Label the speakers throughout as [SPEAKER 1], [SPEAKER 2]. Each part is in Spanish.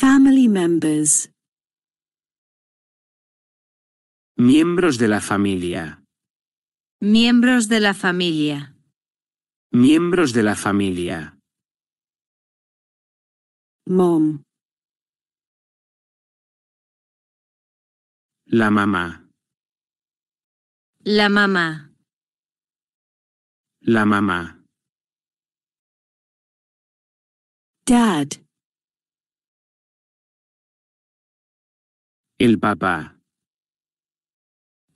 [SPEAKER 1] Family members. Miembros de la familia. Miembros de la familia. Miembros de la familia. Mom. La mamá. La mamá. La mamá. Dad. El papá.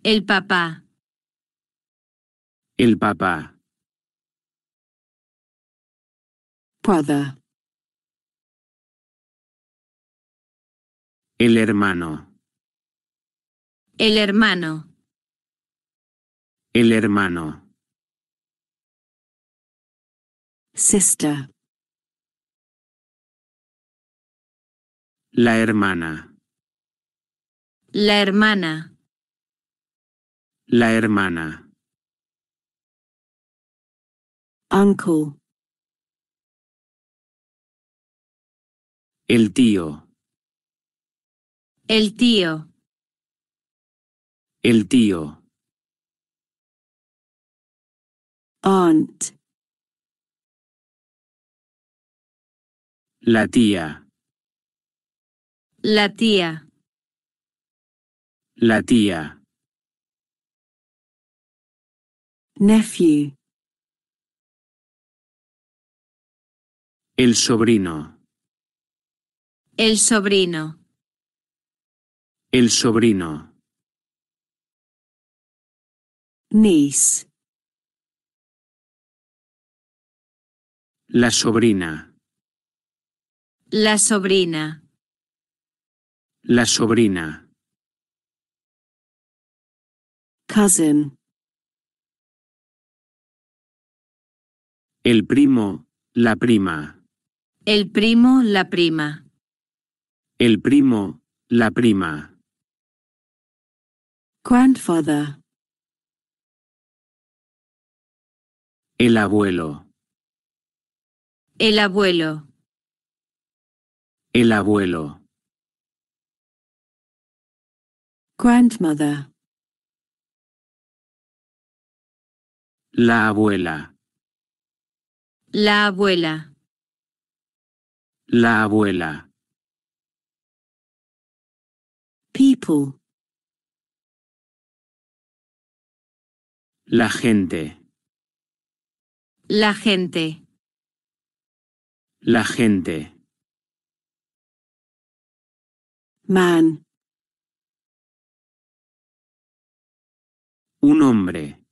[SPEAKER 1] El papá. El papá. El hermano. El hermano. El hermano. Sister. La hermana. La hermana. La hermana. Uncle. El tío. El tío. El tío. Aunt. La tía. La tía. La tía. Nephew. El sobrino.
[SPEAKER 2] El sobrino.
[SPEAKER 1] El sobrino. Niece. La sobrina. La sobrina. La sobrina. Cousin. El primo, la prima. El primo,
[SPEAKER 2] la prima.
[SPEAKER 1] El primo, la prima. Grandfather. El abuelo. El abuelo. El abuelo. Grandmother. La abuela. La abuela. La abuela. People. La gente. La gente. La gente. Man. Un hombre.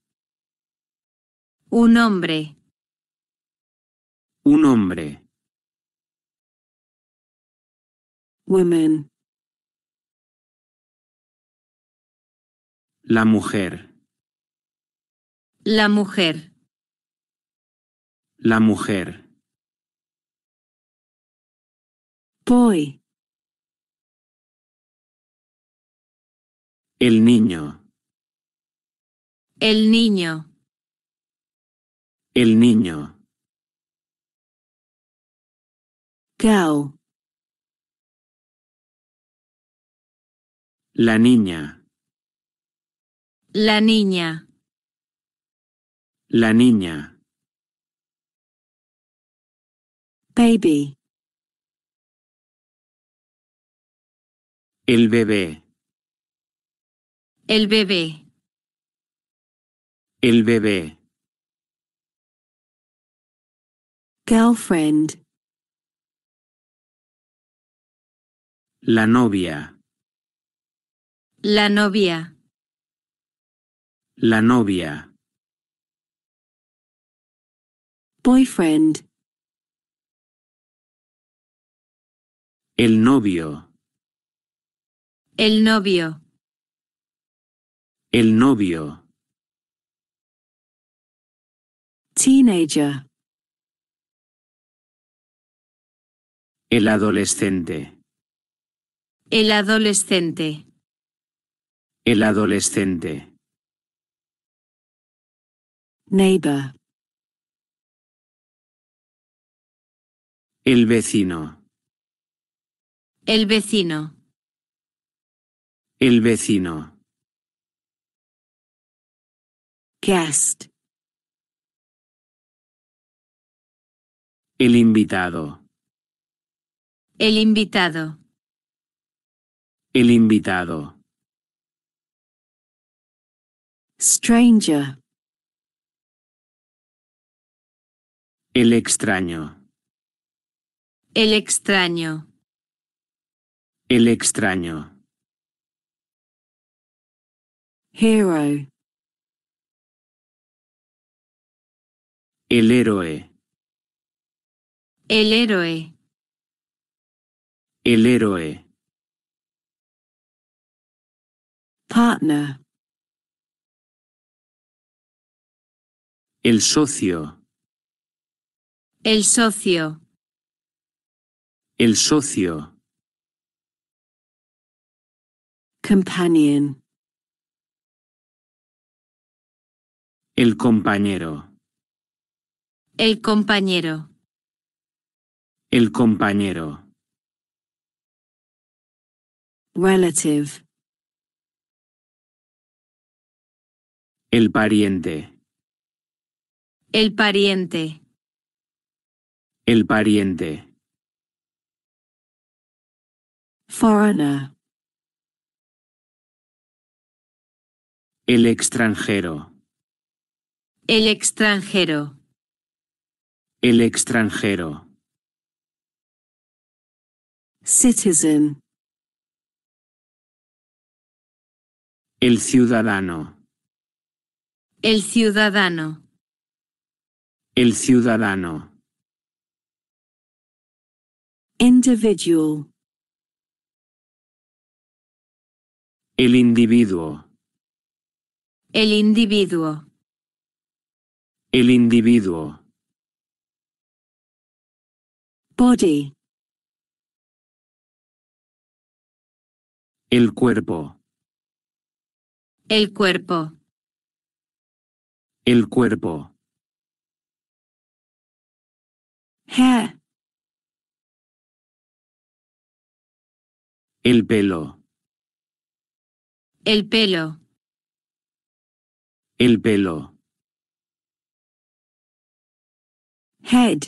[SPEAKER 1] Un hombre. Un hombre. Women. La mujer. La mujer. La mujer. Boy. El niño. El niño. El niño. Cao. La niña. La niña. La niña. Baby. El bebé. El bebé. El bebé. Girlfriend. La novia. La novia. La novia. Boyfriend. El novio. El novio. El novio. Teenager.
[SPEAKER 3] El adolescente.
[SPEAKER 2] El adolescente.
[SPEAKER 1] El adolescente. Neighbor. El vecino. El vecino. El vecino. Guest. El invitado. El invitado. El invitado. Stranger. El extraño. El extraño. El extraño. Hero. El héroe. El héroe. El héroe. Partner. El socio. El socio. El socio. Companion. El compañero. El compañero. El compañero. Relative. El pariente. El pariente. El pariente. Foreigner. El extranjero. El extranjero. El extranjero. Citizen. El ciudadano. El ciudadano. El ciudadano. Individual. El individuo. El individuo. El individuo. Body. El cuerpo. El cuerpo. El cuerpo. El pelo. El pelo. El pelo. Head.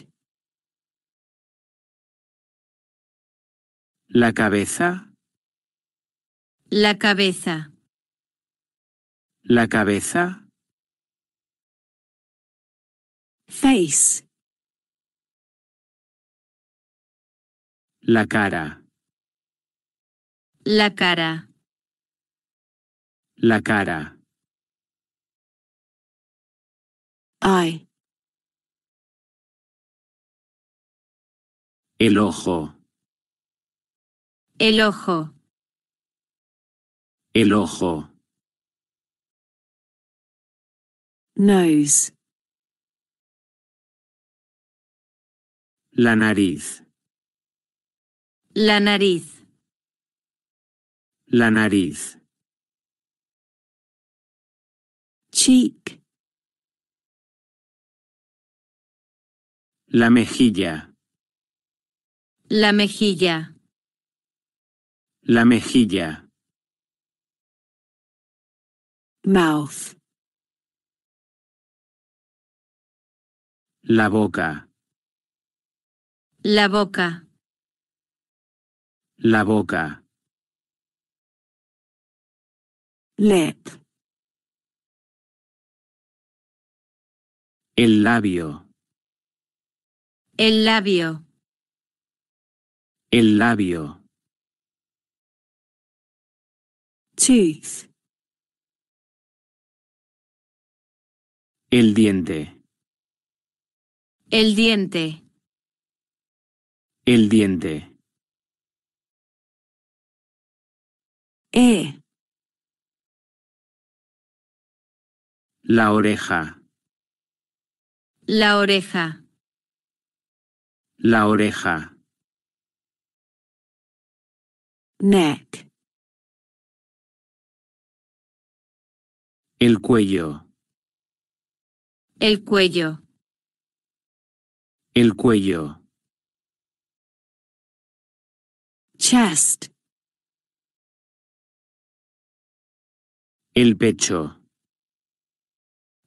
[SPEAKER 1] La cabeza. La cabeza. La cabeza. Face. La cara. La cara. La cara. Eye. El ojo. El ojo. El ojo. Nose. La nariz. La nariz. La nariz. Cheek. La mejilla. La mejilla. La mejilla. Mouth. La boca. La boca. La boca. Let. El labio. El labio. El labio. Tooth. El diente. El diente. El diente. E. La oreja. La oreja. La oreja. Neck. El cuello. El cuello. El cuello. Chest. El pecho.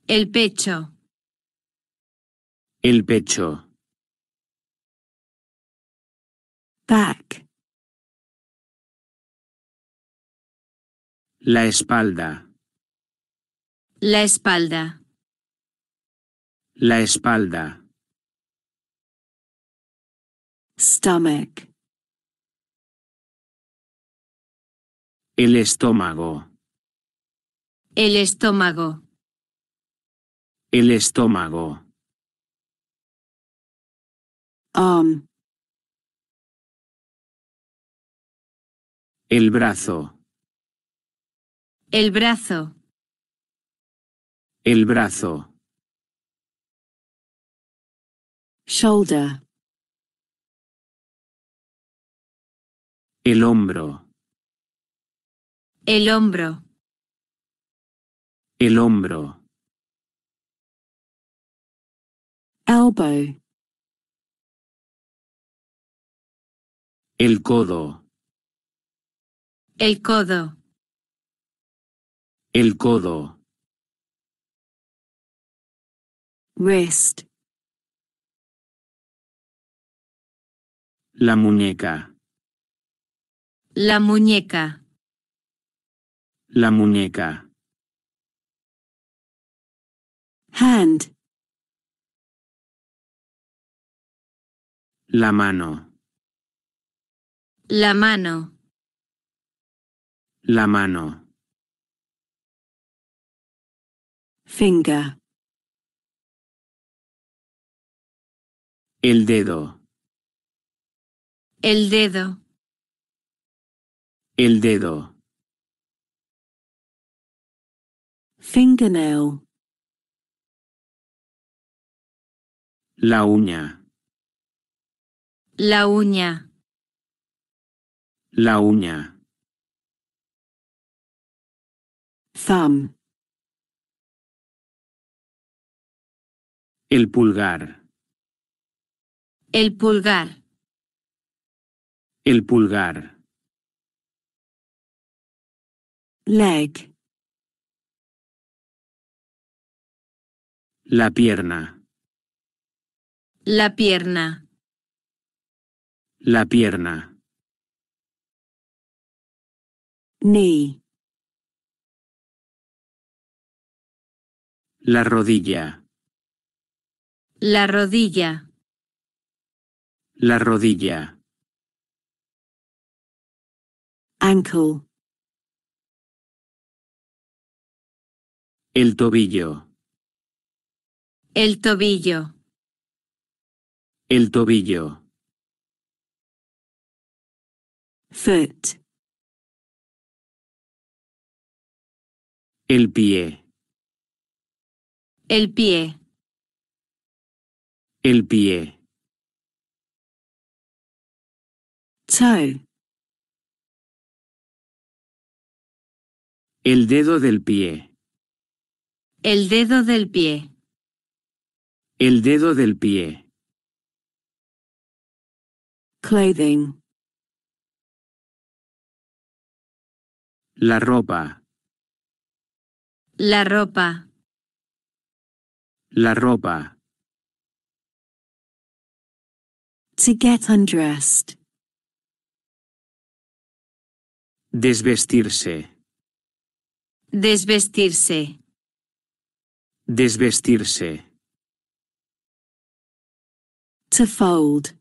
[SPEAKER 1] El pecho. El pecho. Back. La espalda. La espalda. La espalda stomach. El estómago. El estómago. El estómago. Um. El brazo. El brazo. El brazo. Shoulder. El hombro. El hombro. El hombro. El codo. El codo. El codo. Wrist. La muñeca. La muñeca. La muñeca. Hand. La mano. La mano. La mano. Finger. El dedo. El dedo. El dedo. Fingernail. La uña. La uña. La uña. Thumb. El pulgar. El pulgar. El pulgar. Leg. La pierna. La pierna. La pierna. Knee. La rodilla. La rodilla. La rodilla. Ankle. El tobillo. El tobillo. El tobillo. Foot. El pie. El pie. El pie. Toe. El dedo del pie. El dedo del pie. El dedo del pie. Clothing. La ropa. La ropa. La ropa. To get undressed. Desvestirse.
[SPEAKER 2] Desvestirse.
[SPEAKER 3] Desvestirse.
[SPEAKER 1] To fold.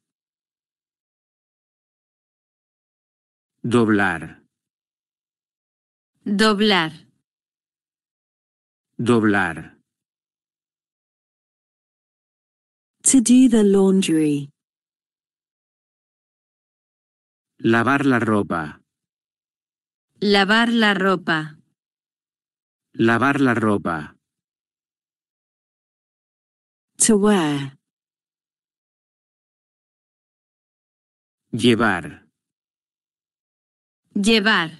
[SPEAKER 1] Doblar. Doblar. Doblar. To do the laundry. Lavar la ropa. Lavar la ropa. Lavar la ropa. Llevar. Llevar.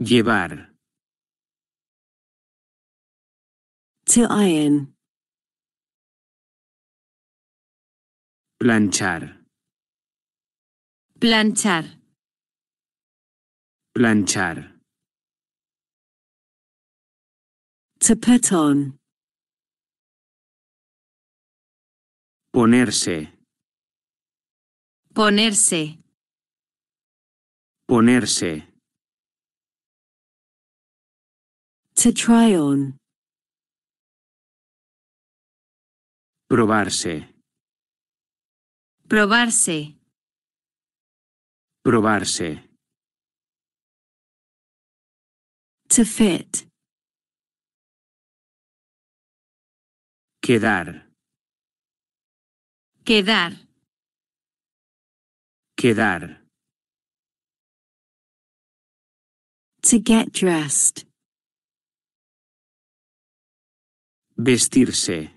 [SPEAKER 1] Llevar. To iron. Planchar. Planchar. Planchar. To put on. Ponerse. Ponerse. Ponerse. To try on. Probarse. Probarse. Probarse. To fit. Quedar. Quedar. Quedar. To get dressed. Vestirse.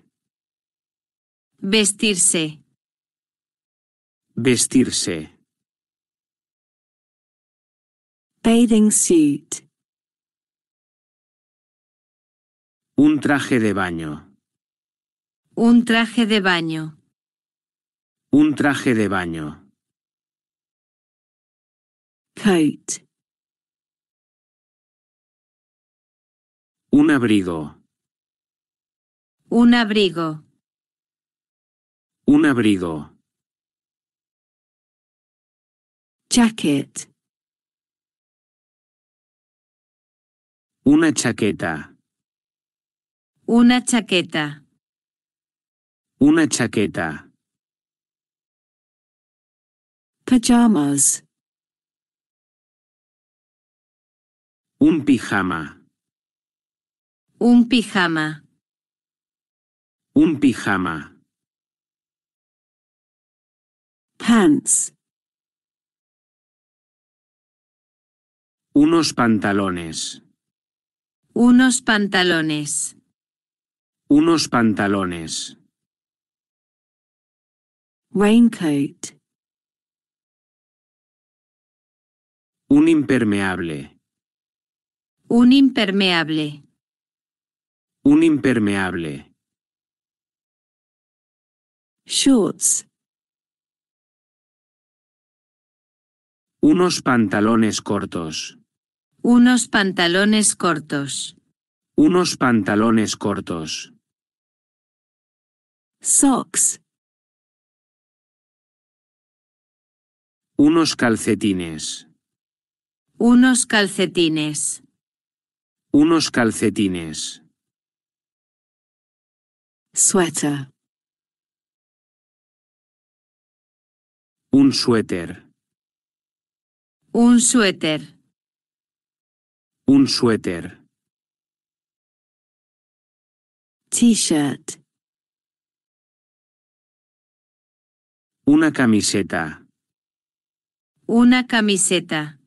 [SPEAKER 1] Vestirse. Vestirse. Bathing suit. Un traje de baño.
[SPEAKER 2] Un traje de baño.
[SPEAKER 3] Un traje de baño.
[SPEAKER 1] Coat. Un abrigo. Un abrigo. Un abrigo. Jacket. Una chaqueta. Una chaqueta. Una chaqueta. Pajamas. Un pijama. Un pijama. Un pijama. Pants. Unos
[SPEAKER 3] pantalones.
[SPEAKER 2] Unos pantalones.
[SPEAKER 3] Unos
[SPEAKER 1] pantalones. Raincoat. Un impermeable. Un impermeable. Un impermeable. Shorts. Unos pantalones cortos. Unos pantalones cortos. Unos pantalones cortos. Socks. Unos calcetines. Unos calcetines. Unos calcetines. Sweater. Un suéter. Un suéter. Un suéter. T-shirt. Una camiseta.
[SPEAKER 2] Una camiseta.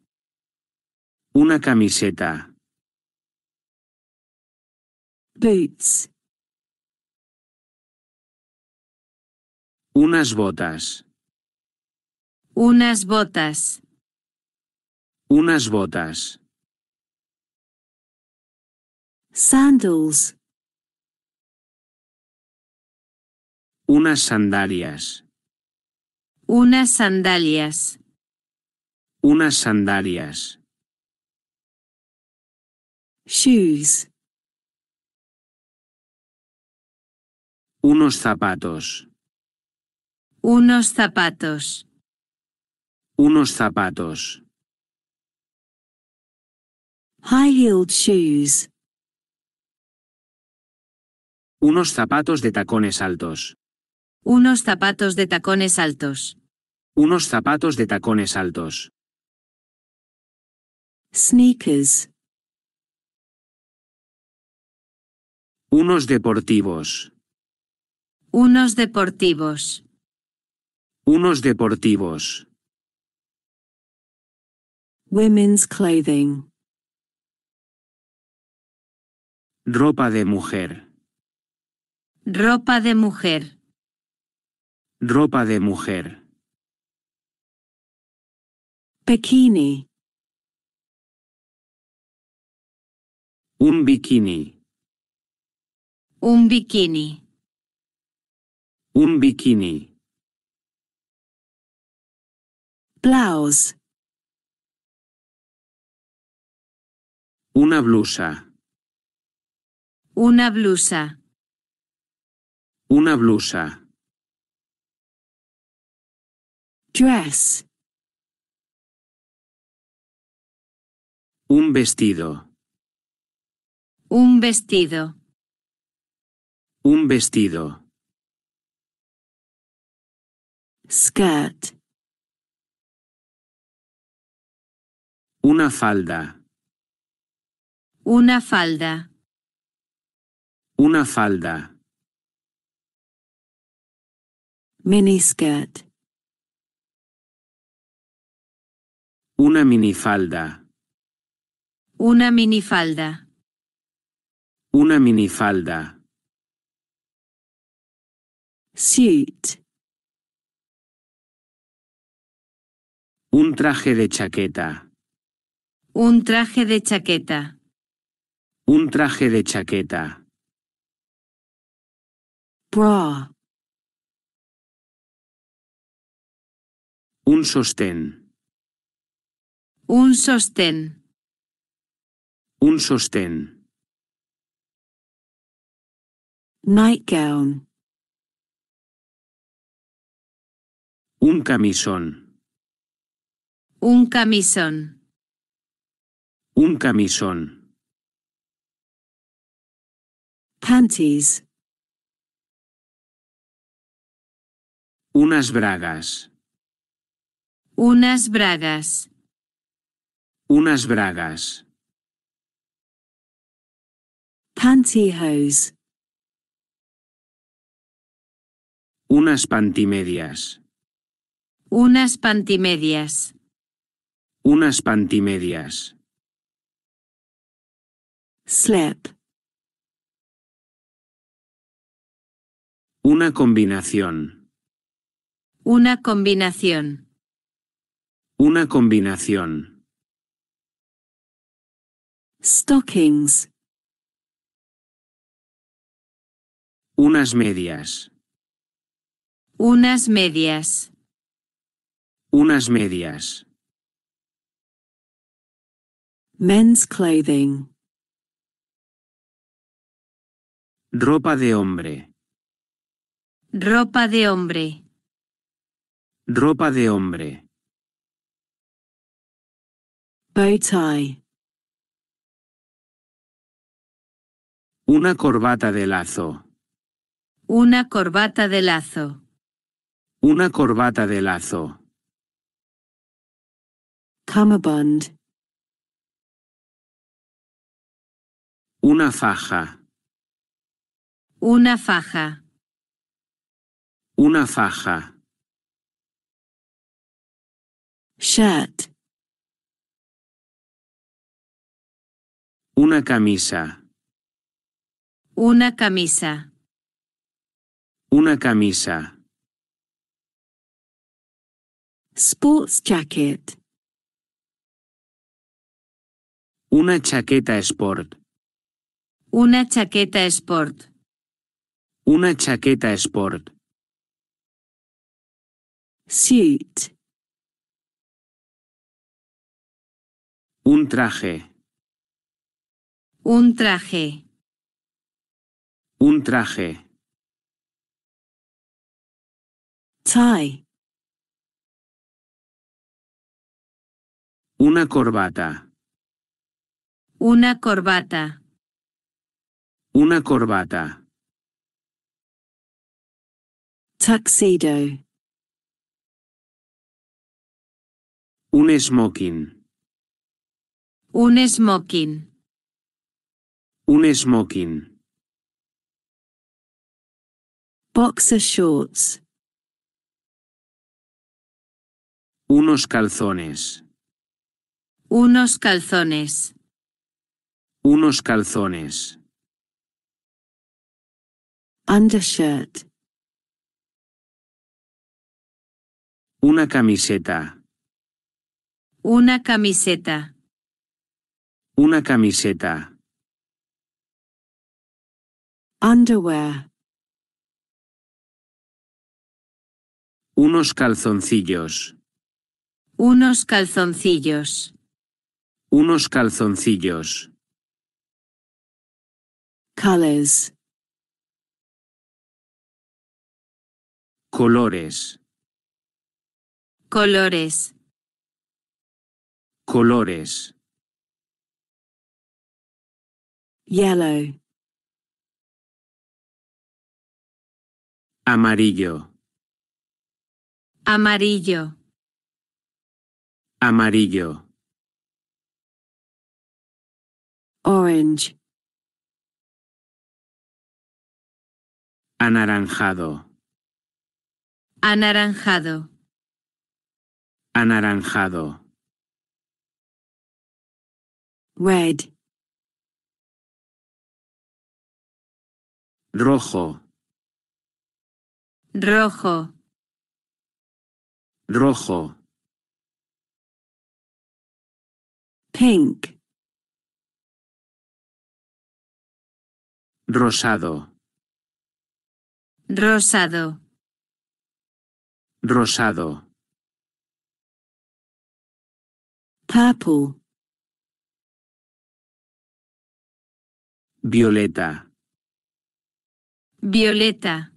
[SPEAKER 3] Una camiseta.
[SPEAKER 1] Boots. Unas botas.
[SPEAKER 2] Unas botas.
[SPEAKER 3] Unas botas.
[SPEAKER 1] Sandals. Unas sandalias. Unas sandalias. Unas sandalias. Shoes. Unos zapatos. Unos zapatos. Unos zapatos. High-heeled shoes. Unos
[SPEAKER 3] zapatos de tacones altos.
[SPEAKER 2] Unos zapatos de tacones altos.
[SPEAKER 1] Unos zapatos de tacones altos. Sneakers. Unos deportivos.
[SPEAKER 2] Unos deportivos.
[SPEAKER 3] Unos deportivos.
[SPEAKER 1] Women's clothing. Ropa de mujer. Ropa de mujer. Ropa de mujer. Bikini. Un bikini. Un bikini. Un bikini. plaus, Una blusa. Una blusa. Una blusa. Dress. Un vestido. Un vestido. Un vestido. Skirt. Una falda. Una falda. Una falda. Miniskirt. Una minifalda. Una minifalda. Una minifalda. Suit. Un traje de chaqueta. Un traje de chaqueta. Un traje de chaqueta. Bra. Un sostén. Un sostén. Un sostén. Nightgown. Un camisón.
[SPEAKER 2] Un camisón.
[SPEAKER 1] Un camisón. Panties. Unas bragas.
[SPEAKER 2] Unas bragas.
[SPEAKER 1] Unas bragas. Pantyhose. Unas pantimedias. Unas
[SPEAKER 2] pantimedias.
[SPEAKER 1] Unas pantimedias. Slap. Una combinación. Una combinación. Una combinación. Stockings. Unas medias.
[SPEAKER 2] Unas medias.
[SPEAKER 1] Unas medias. Men's clothing. Ropa de hombre.
[SPEAKER 2] Ropa de hombre.
[SPEAKER 3] Ropa de
[SPEAKER 1] hombre. Bow tie. Una corbata de lazo.
[SPEAKER 2] Una corbata de lazo.
[SPEAKER 3] Una corbata de lazo.
[SPEAKER 1] Una faja. Una faja. Una faja. Shirt. Una camisa. Una camisa. Una camisa. Sports jacket. Una
[SPEAKER 3] chaqueta sport.
[SPEAKER 2] Una chaqueta sport.
[SPEAKER 1] Una chaqueta sport. Un traje. Un traje. Un traje. Tie. Una corbata.
[SPEAKER 2] Una corbata.
[SPEAKER 1] Una corbata. Tuxedo. Un smoking. Un smoking. Un smoking. Boxer shorts.
[SPEAKER 3] Unos calzones.
[SPEAKER 2] Unos calzones.
[SPEAKER 1] Unos calzones. Undershirt. Una
[SPEAKER 3] camiseta.
[SPEAKER 2] Una camiseta.
[SPEAKER 3] Una
[SPEAKER 1] camiseta. Underwear. Unos calzoncillos.
[SPEAKER 2] Unos calzoncillos.
[SPEAKER 3] Unos calzoncillos.
[SPEAKER 1] Colores. Colores. Colores. Yellow. Amarillo. Amarillo. Amarillo. Orange. Anaranjado. Anaranjado. Anaranjado. Red. Rojo. Rojo. Rojo. Pink. Rosado. Rosado. Rosado. Purple. Violeta. Violeta.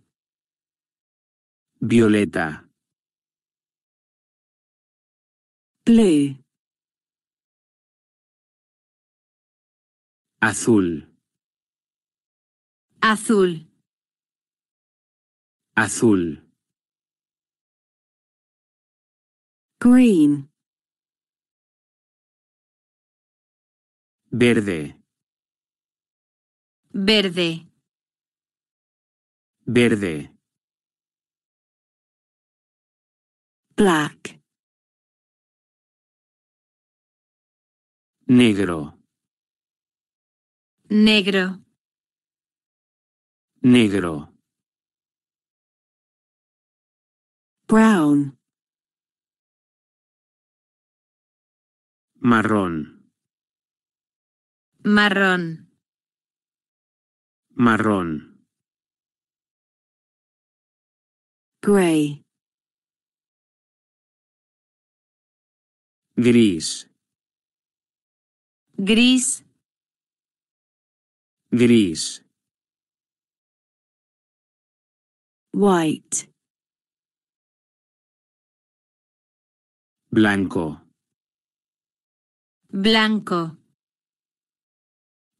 [SPEAKER 1] Violeta. Blue. Azul. Azul azul green verde verde verde black negro negro negro brown marrón marrón marrón gray gris gris gris white blanco blanco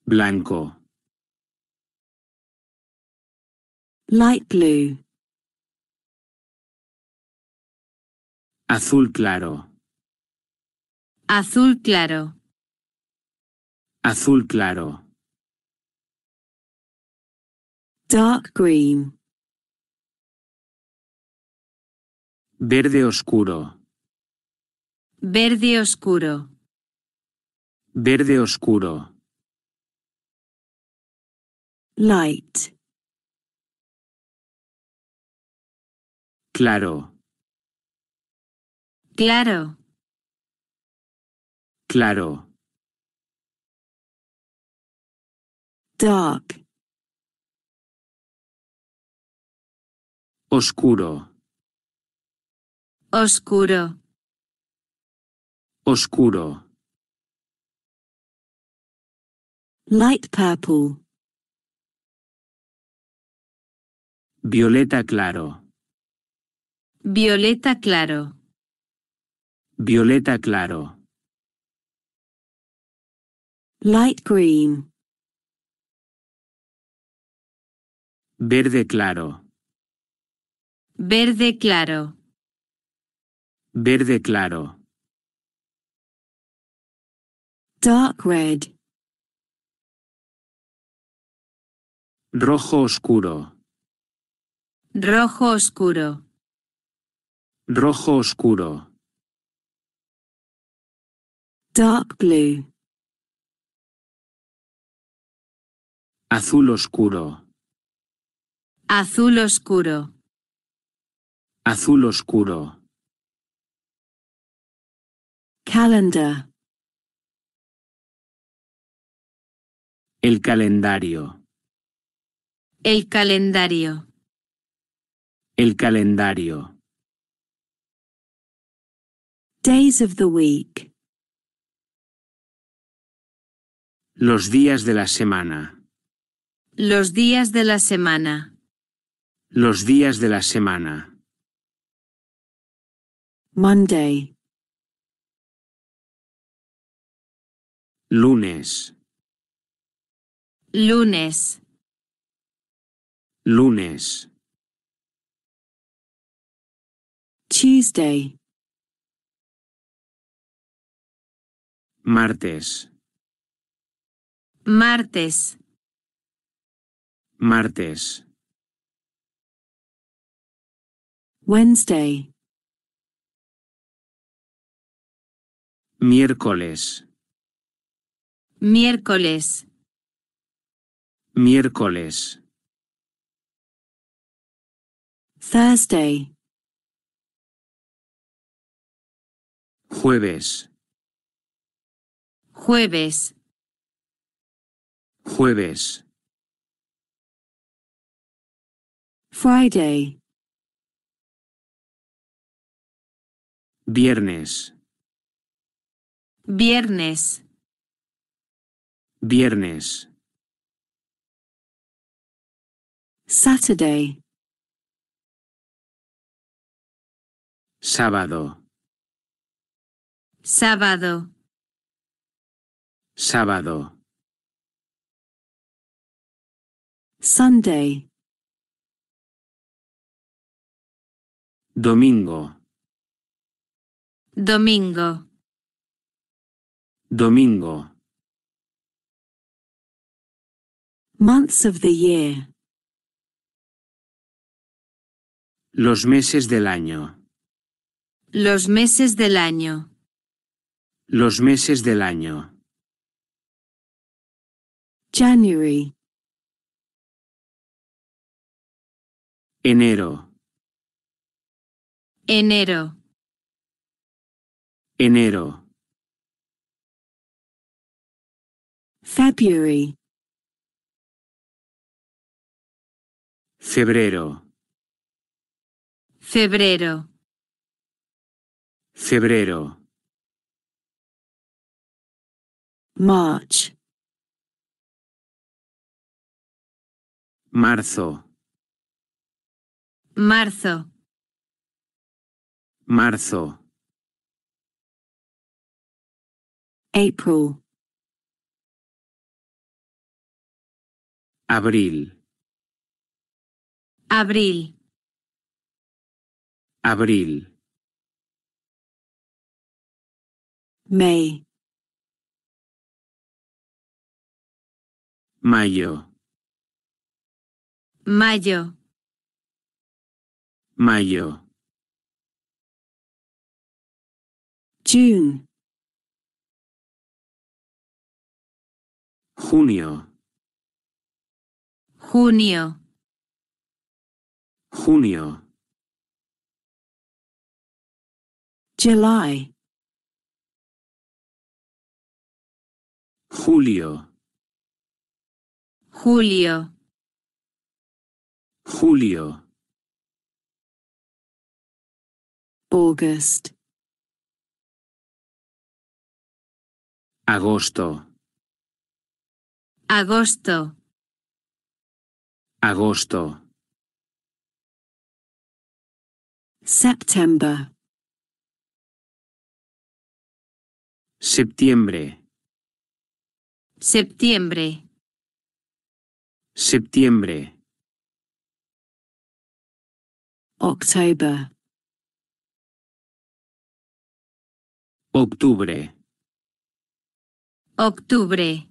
[SPEAKER 1] blanco light blue azul claro azul claro azul claro dark green verde oscuro Verde oscuro.
[SPEAKER 3] Verde oscuro.
[SPEAKER 1] Light. Claro. Claro. Claro. Dark. Oscuro. Oscuro. Oscuro. Light purple. Violeta claro. Violeta claro. Violeta claro. Light green. Verde claro. Verde claro. Verde claro. Dark red. Rojo oscuro. Rojo oscuro.
[SPEAKER 3] Rojo oscuro.
[SPEAKER 1] Dark blue. Azul oscuro. Azul oscuro. Azul oscuro. Calendar. El calendario. El calendario. El calendario. Days of the week.
[SPEAKER 3] Los días de la semana.
[SPEAKER 2] Los días de la semana.
[SPEAKER 1] Los días de la semana. Monday. Lunes lunes, lunes, Tuesday, martes, martes, martes, Wednesday, miércoles, miércoles, Miércoles. Thursday. Jueves. Jueves. Jueves. Friday. Viernes. Viernes. Viernes. Saturday. Sábado. Sábado. Sábado. Sunday. Domingo. Domingo. Domingo. Months of the year. Los meses del año. Los meses del año. Los meses del año. January. Enero. Enero. Enero. February. Febrero. Febrero. Febrero. March. Marzo. Marzo. Marzo. April. Abril. Abril. Abril. May. Mayo. Mayo. Mayo. Junio. Junio. Junio. July. Julio. Julio. Julio. August. Agosto. Agosto. Agosto. September. Septiembre. Septiembre. Septiembre. October. Octubre. Octubre.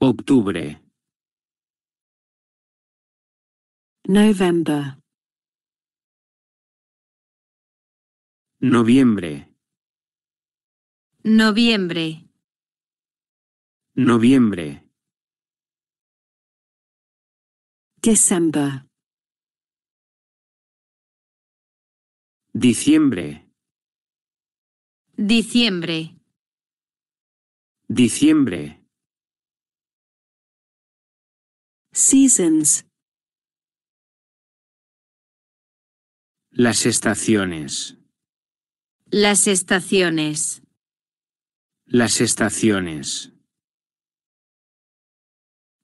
[SPEAKER 1] Octubre. November. Noviembre. Noviembre. Noviembre. Diciembre. Diciembre. Diciembre. Seasons. Las estaciones.
[SPEAKER 2] Las estaciones.
[SPEAKER 3] Las estaciones.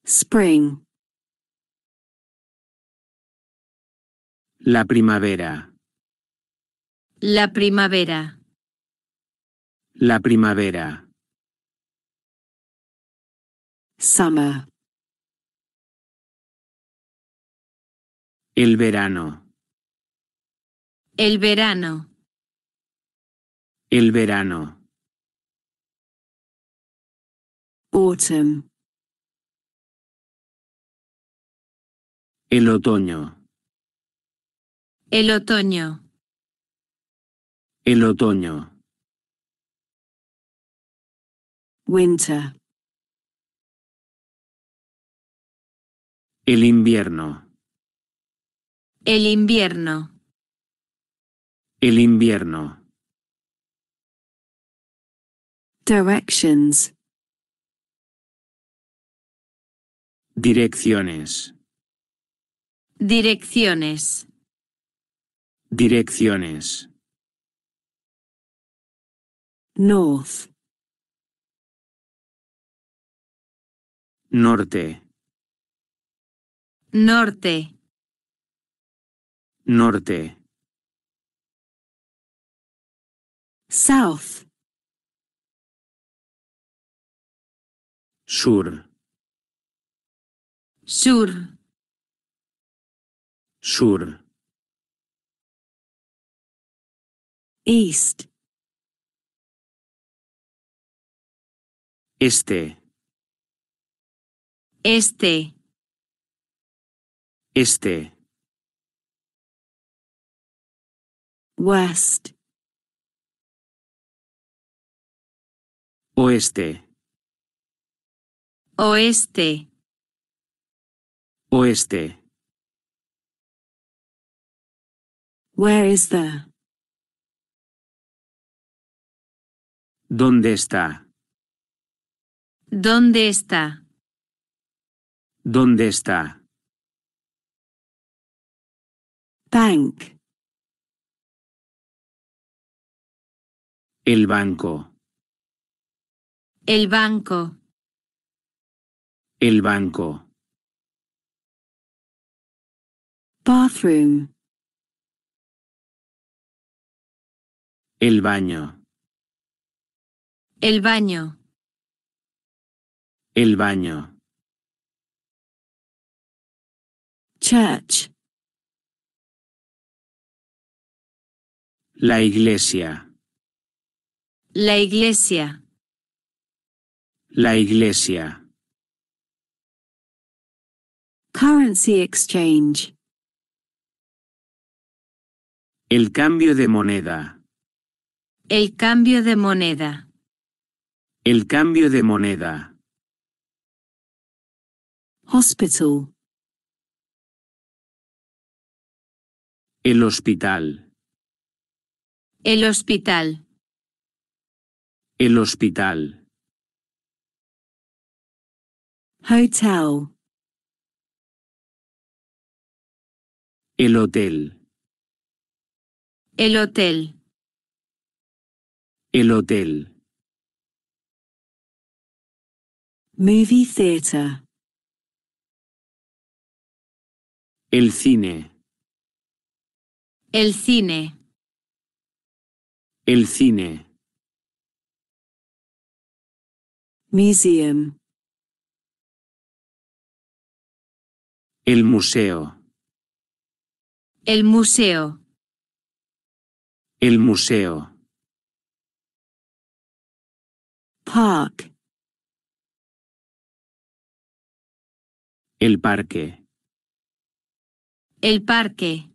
[SPEAKER 1] Spring. La primavera. La primavera. La primavera. Summer. El verano. El verano. El verano. Autumn. El otoño. El otoño. El otoño. Winter. El invierno. El invierno. El invierno. Directions. Direcciones. Direcciones. Direcciones. North. Norte. Norte. Norte. South. Sur. Sur. Sur. East. Este. Este. Este. West. Oeste. Oeste. Oeste. ¿Dónde está? ¿Dónde está? ¿Dónde está? Bank. El banco. El banco. El banco. Bathroom. El baño. El baño. El baño. Church. La iglesia. La iglesia. La
[SPEAKER 3] iglesia.
[SPEAKER 1] Currency exchange.
[SPEAKER 3] El cambio de moneda.
[SPEAKER 2] El cambio de moneda.
[SPEAKER 3] El cambio de moneda.
[SPEAKER 1] Hospital. El hospital. El hospital. El hospital. Hotel. El hotel. El hotel. El hotel. Movie theater. El cine. El cine. El cine. Museum. El museo. El museo. El museo. Park. El parque. El parque.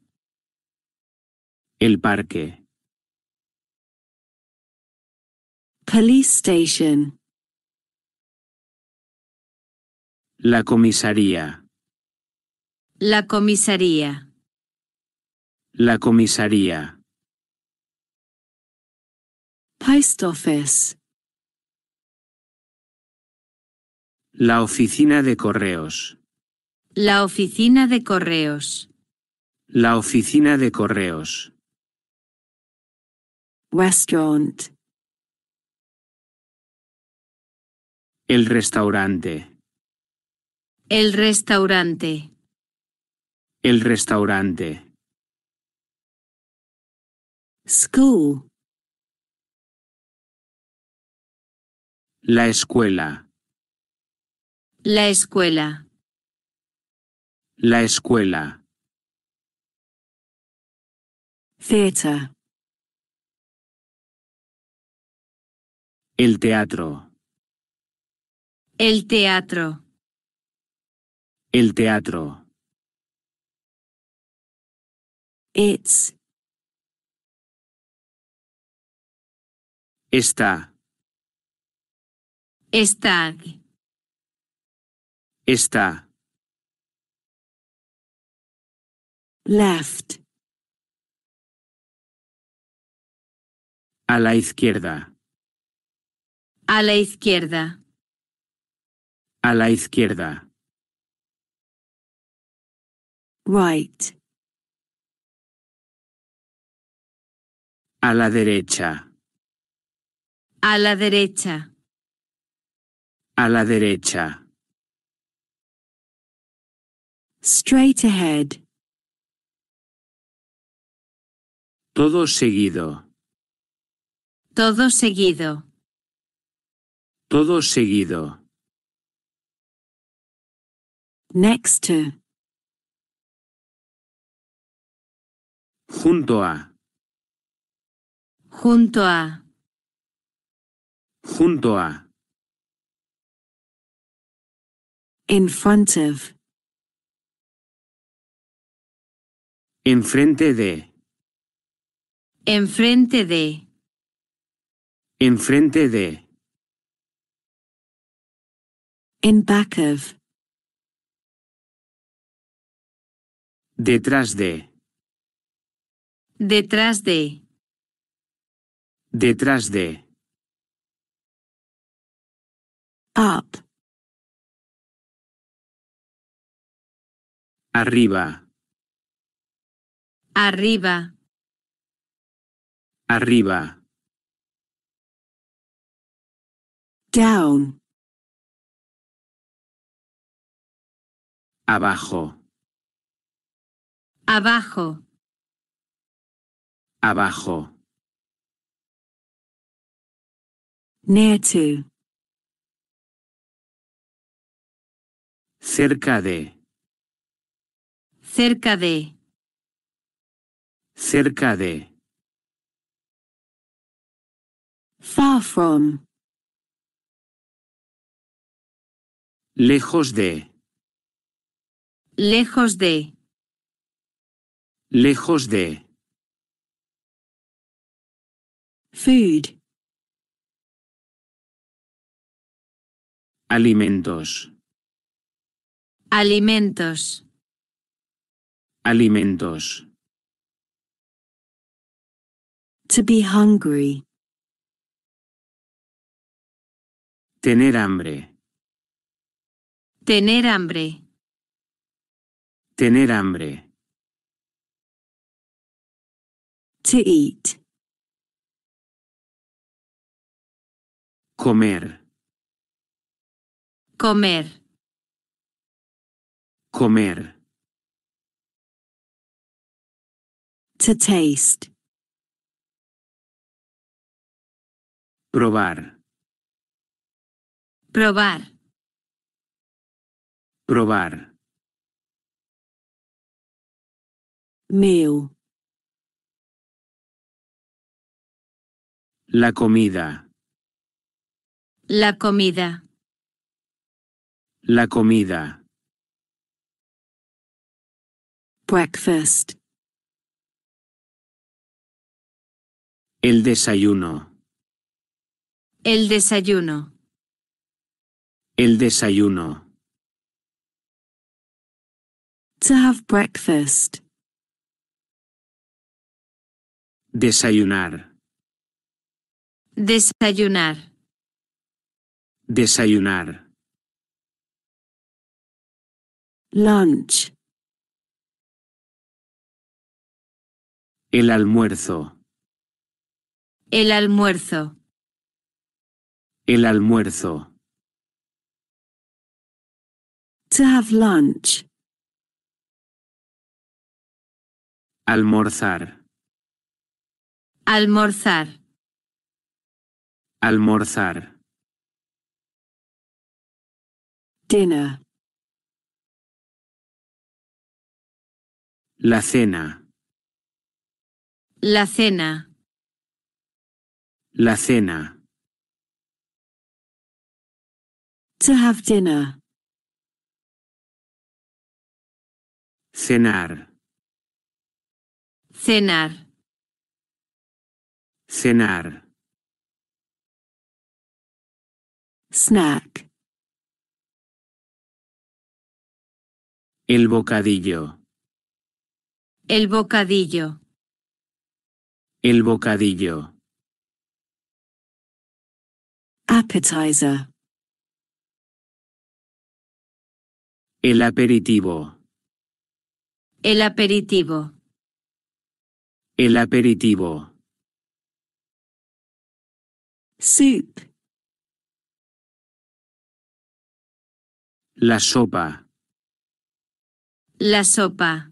[SPEAKER 1] El parque. Police station. La comisaría. La comisaría.
[SPEAKER 3] La comisaría. Post La oficina de correos.
[SPEAKER 2] La oficina de correos.
[SPEAKER 1] La oficina de correos. Restaurant. El
[SPEAKER 3] restaurante.
[SPEAKER 1] El restaurante. El restaurante. School. La escuela. La escuela. La escuela. Theater. El teatro. El teatro. El teatro. It's. Está está Está. Left. A la izquierda. A la izquierda. A la izquierda. Right. A la derecha.
[SPEAKER 2] A la derecha.
[SPEAKER 1] A la derecha. Straight ahead. Todo seguido. Todo seguido. Todo seguido. Next to. Junto a. Junto a. Junto a. In front of. Enfrente de. Enfrente de. Enfrente de. In back of. Detrás de. Detrás de. Detrás de. Up. arriba, arriba, arriba, down, abajo, abajo, abajo, near to, cerca de, Cerca de. Cerca de. Far from. Lejos de. Lejos de. Lejos de. Food. Alimentos. Alimentos. Alimentos. To be hungry. Tener hambre. Tener hambre. Tener hambre. To eat. Comer. Comer. Comer. To taste. Probar. Probar. Probar. Meu. La comida. La comida. La comida. Breakfast. El
[SPEAKER 3] desayuno.
[SPEAKER 1] El desayuno. El desayuno. To have breakfast. Desayunar. Desayunar. Desayunar. Lunch. El almuerzo. El almuerzo. El almuerzo. To have lunch. Almorzar. Almorzar. Almorzar. Dinner. La cena. La cena. La cena. To have dinner. Cenar. Cenar. Cenar. Snack. El bocadillo. El bocadillo. El bocadillo. Appetizer. El aperitivo. El aperitivo. El aperitivo. Soup. La sopa. La sopa.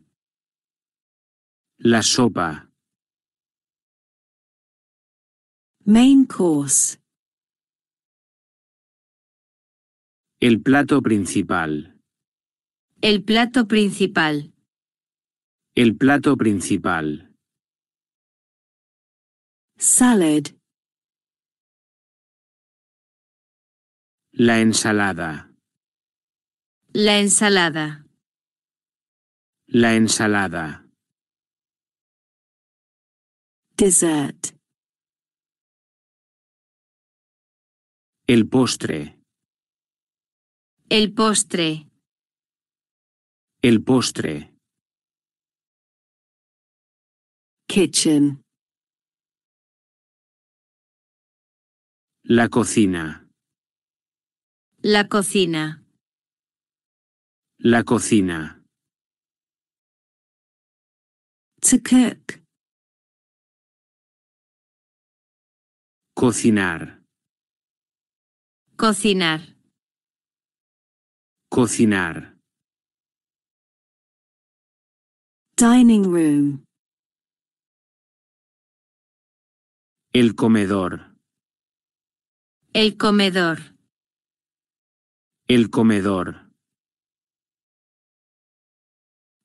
[SPEAKER 1] La sopa. Main course.
[SPEAKER 3] El plato principal.
[SPEAKER 2] El plato principal.
[SPEAKER 1] El plato principal. Salad. La ensalada. La ensalada. La ensalada. Dessert. El postre. El postre. El postre. Kitchen. La cocina. La cocina. La cocina. To cook. Cocinar. Cocinar. Cocinar. Dining room. El
[SPEAKER 3] comedor.
[SPEAKER 1] El comedor. El comedor.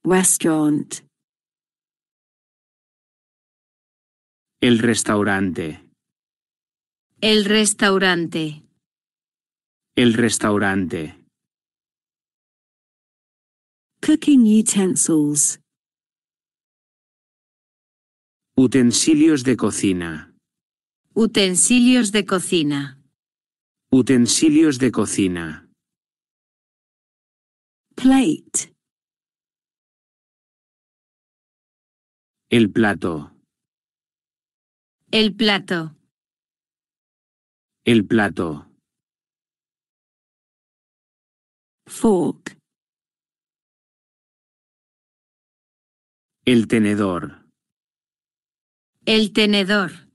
[SPEAKER 1] Restaurant. El restaurante. El restaurante.
[SPEAKER 3] El restaurante.
[SPEAKER 1] Cooking utensils. Utensilios de cocina.
[SPEAKER 2] Utensilios de cocina.
[SPEAKER 3] Utensilios de cocina.
[SPEAKER 1] Plate. El plato. El plato. El plato. Fork. El tenedor. El tenedor.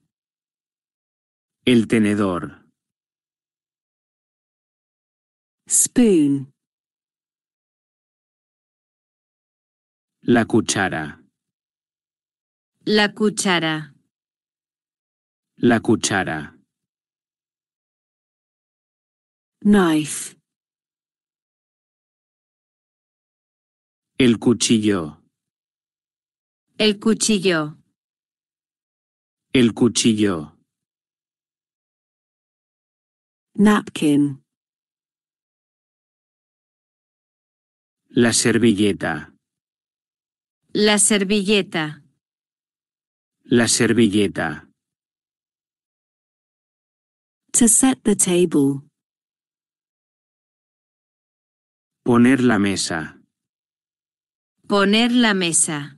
[SPEAKER 1] El tenedor. Spoon. La cuchara. La cuchara. La cuchara. Knife. El cuchillo. El cuchillo. El cuchillo. Napkin. La servilleta. La servilleta.
[SPEAKER 3] La servilleta.
[SPEAKER 1] To set the table.
[SPEAKER 3] Poner la mesa.
[SPEAKER 1] Poner la
[SPEAKER 2] mesa.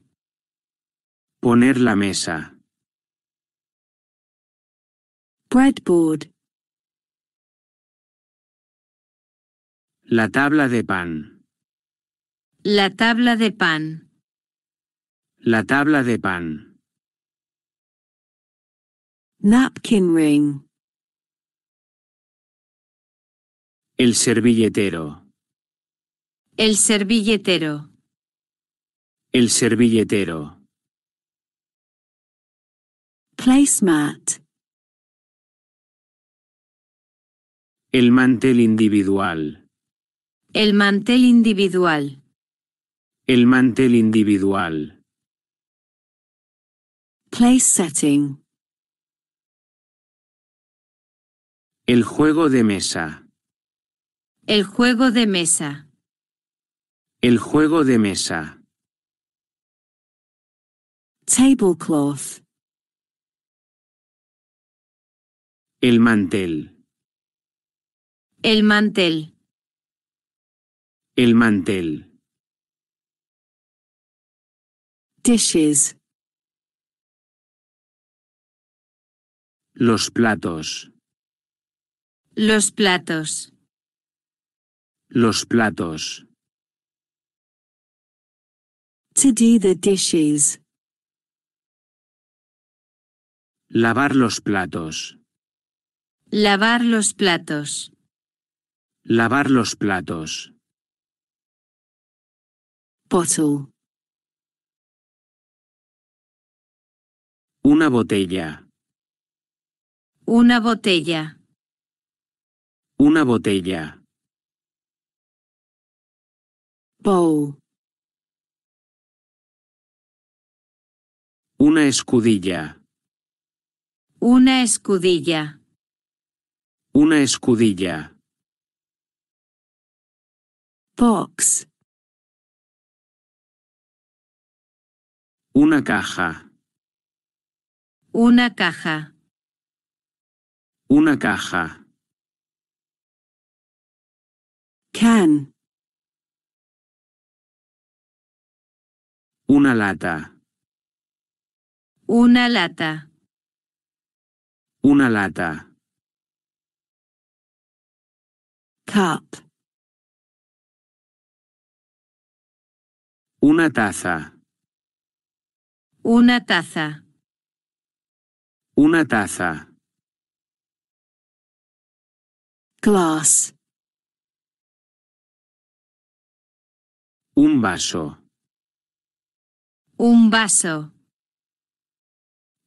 [SPEAKER 1] Poner la mesa. Breadboard. La tabla de pan.
[SPEAKER 2] La tabla de pan.
[SPEAKER 1] La tabla de pan. Napkin ring. El
[SPEAKER 3] servilletero.
[SPEAKER 2] El servilletero.
[SPEAKER 3] El
[SPEAKER 1] servilletero. Placemat. El mantel individual.
[SPEAKER 2] El mantel individual.
[SPEAKER 3] El mantel individual.
[SPEAKER 1] Place setting. El juego de mesa. El
[SPEAKER 2] juego de mesa.
[SPEAKER 3] El juego de mesa.
[SPEAKER 1] Tablecloth. El mantel. El mantel. El mantel. Dishes. Los platos. Los platos. Los platos. To do the dishes. Lavar los
[SPEAKER 3] platos.
[SPEAKER 2] Lavar los platos.
[SPEAKER 3] Lavar los
[SPEAKER 1] platos. Una botella. Una botella. Una botella. Bowl. Una escudilla. Una escudilla. Una escudilla. Box. Una caja. Una caja. Una caja. Can. Una lata. Una lata. Una lata. Una taza. Una taza. Una taza. Glass. Un vaso. Un vaso.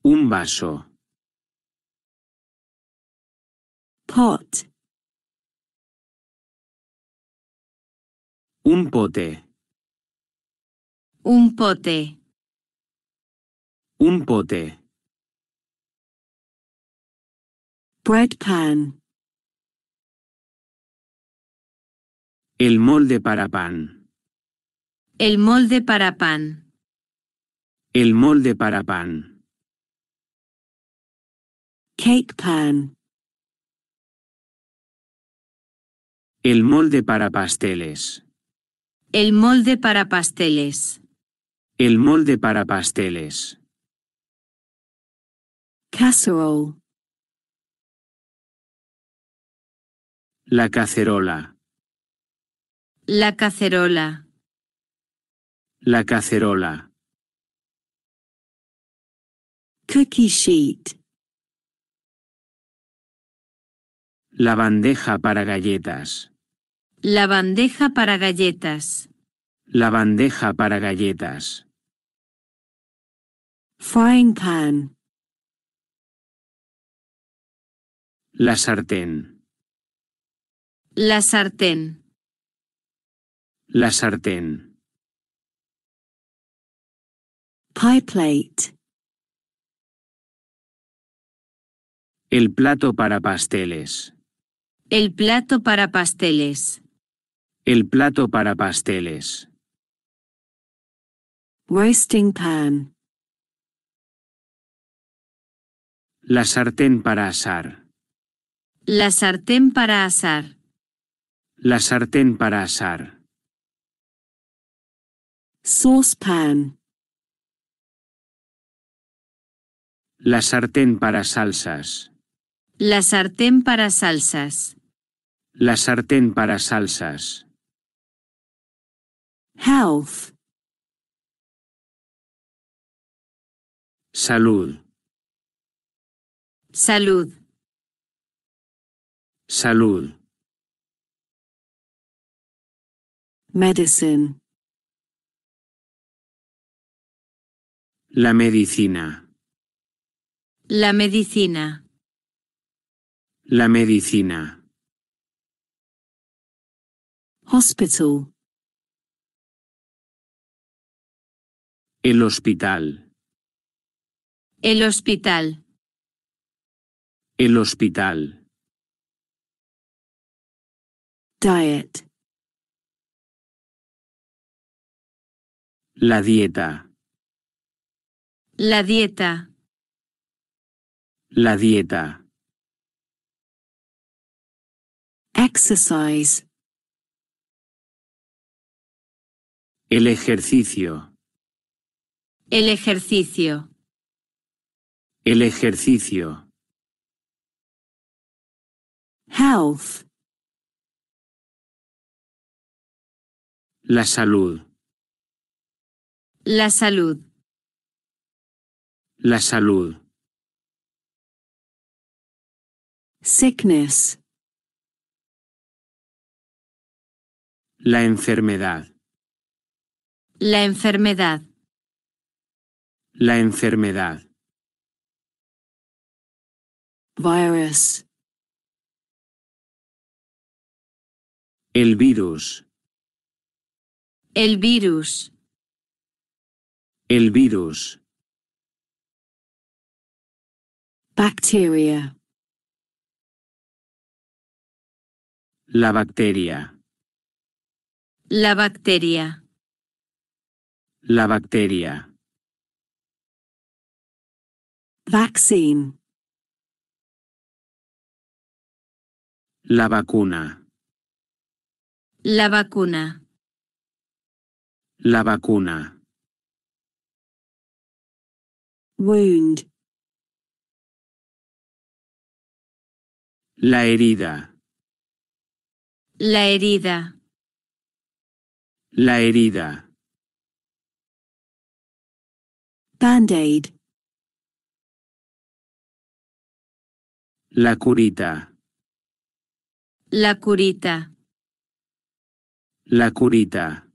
[SPEAKER 1] Un vaso. Pot. Un pote. Un pote. Un pote. Bread pan. El molde para pan.
[SPEAKER 2] El molde para pan.
[SPEAKER 1] El molde para pan. Cake pan. El molde
[SPEAKER 3] para pasteles.
[SPEAKER 2] El molde para pasteles.
[SPEAKER 3] El
[SPEAKER 1] molde para pasteles. Casserole. La cacerola. La cacerola. La cacerola. Cookie sheet. La bandeja para galletas.
[SPEAKER 2] La bandeja para galletas.
[SPEAKER 3] La bandeja para galletas.
[SPEAKER 1] Frying pan. La sartén. La sartén. La sartén. Pie plate. El plato para pasteles.
[SPEAKER 2] El plato para pasteles.
[SPEAKER 1] El plato para pasteles. Roasting pan. La sartén
[SPEAKER 3] para asar.
[SPEAKER 2] La sartén para asar.
[SPEAKER 3] La
[SPEAKER 1] sartén para asar. pan. La sartén para salsas.
[SPEAKER 2] La sartén para salsas.
[SPEAKER 3] La sartén para salsas.
[SPEAKER 1] Health. Salud. Salud. Salud. Medicine. La medicina. La medicina. La medicina. Hospital. El hospital. El hospital. El hospital. Diet. La dieta. La dieta. La dieta. Exercise. El ejercicio. El ejercicio. El ejercicio. Health. La salud. La salud. La salud. Sickness. La enfermedad. La enfermedad. La enfermedad. Virus. El virus. El virus. El virus. Bacteria. La bacteria.
[SPEAKER 2] La bacteria.
[SPEAKER 1] La bacteria. Vaccine. La vacuna. La vacuna. La vacuna. Wound. La herida. La herida. La herida. band La curita. La curita.
[SPEAKER 3] La curita.